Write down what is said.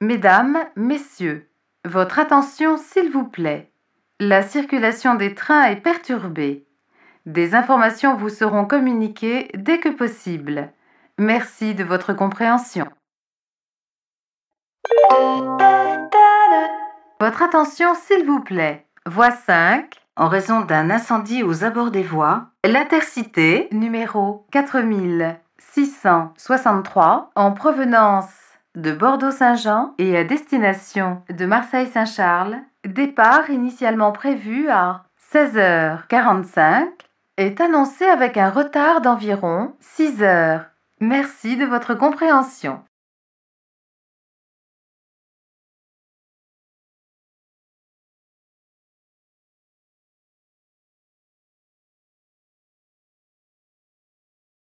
Mesdames, Messieurs, votre attention s'il vous plaît. La circulation des trains est perturbée. Des informations vous seront communiquées dès que possible. Merci de votre compréhension. Votre attention s'il vous plaît. Voie 5. En raison d'un incendie aux abords des voies, l'intercité numéro 4000 663 en provenance de Bordeaux-Saint-Jean et à destination de Marseille-Saint-Charles, départ initialement prévu à 16h45, est annoncé avec un retard d'environ 6 h Merci de votre compréhension.